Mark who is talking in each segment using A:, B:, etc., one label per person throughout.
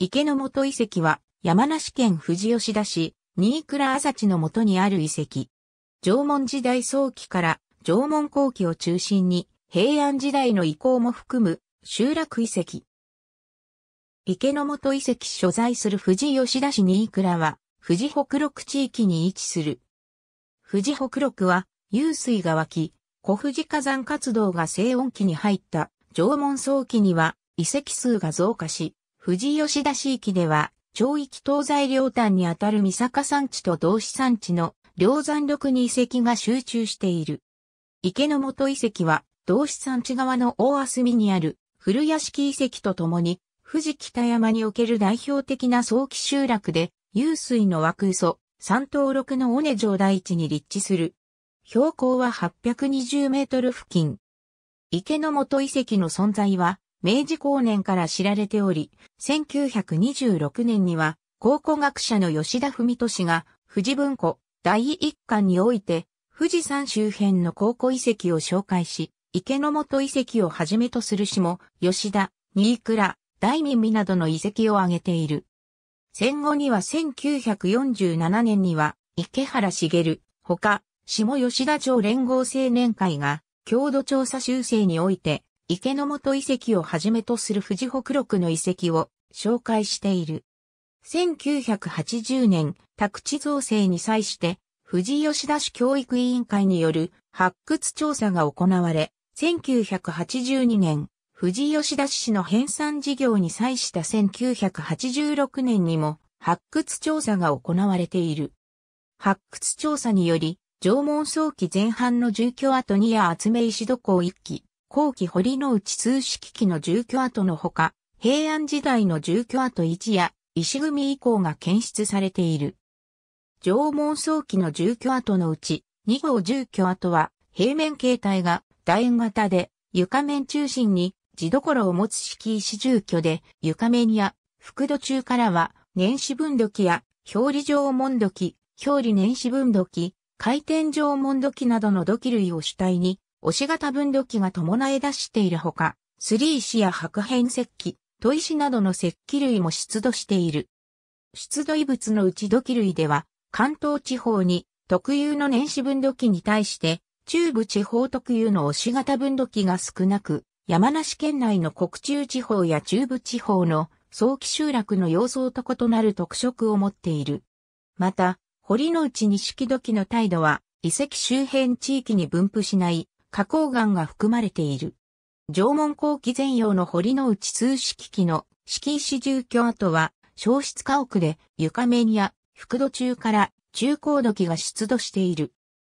A: 池の本遺跡は山梨県富士吉田市、新倉朝地のもとにある遺跡。縄文時代早期から縄文後期を中心に平安時代の遺構も含む集落遺跡。池の本遺跡所在する富士吉田市新倉は富士北陸地域に位置する。富士北陸は湧水が湧き、古富士火山活動が静音期に入った縄文早期には遺跡数が増加し、富士吉田市域では、町域東西両端にあたる三坂山地と同志山地の両山麓に遺跡が集中している。池の元遺跡は、同志山地側の大隅にある古屋敷遺跡とともに、富士北山における代表的な早期集落で、湧水の湧く嘘、山東六の尾根城大地に立地する。標高は820メートル付近。池の元遺跡の存在は、明治後年から知られており、1926年には考古学者の吉田文俊が富士文庫第一巻において富士山周辺の考古遺跡を紹介し、池の本遺跡をはじめとする詩も、吉田、新倉、大耳などの遺跡を挙げている。戦後には1947年には、池原茂、他、下吉田町連合青年会が、郷土調査修正において、池の本遺跡をはじめとする富士北六の遺跡を紹介している。1980年、宅地造成に際して、富士吉田市教育委員会による発掘調査が行われ、1982年、富士吉田市の編纂事業に際した1986年にも発掘調査が行われている。発掘調査により、縄文早期前半の住居跡にや厚め石土港一基、後期堀之内通式機の住居跡のほか、平安時代の住居跡1や石組以降が検出されている。縄文早期の住居跡のうち、二号住居跡は平面形態が楕円型で床面中心に地所を持つ式石住居で床面や複土中からは年始分土器や表裏縄文土器、表裏年始分土器、回転縄文土器などの土器類を主体に押し型分度器が伴い出しているほか、スリー石や白変石器、砥石などの石器類も出土している。出土遺物のうち土器類では、関東地方に特有の年始分度器に対して、中部地方特有の押し型分度器が少なく、山梨県内の国中地方や中部地方の早期集落の様相と異なる特色を持っている。また、堀之内錦時の態度は遺跡周辺地域に分布しない花崗岩が含まれている。縄文後期前洋の堀之内通式機の敷石住居跡は、消失家屋で床面や腹土中から中高土器が出土している。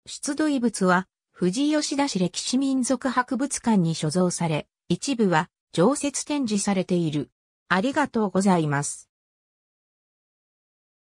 A: 出土遺物は、富士吉田市歴史民族博物館に所蔵され、一部は常設展示されている。ありがとうございます。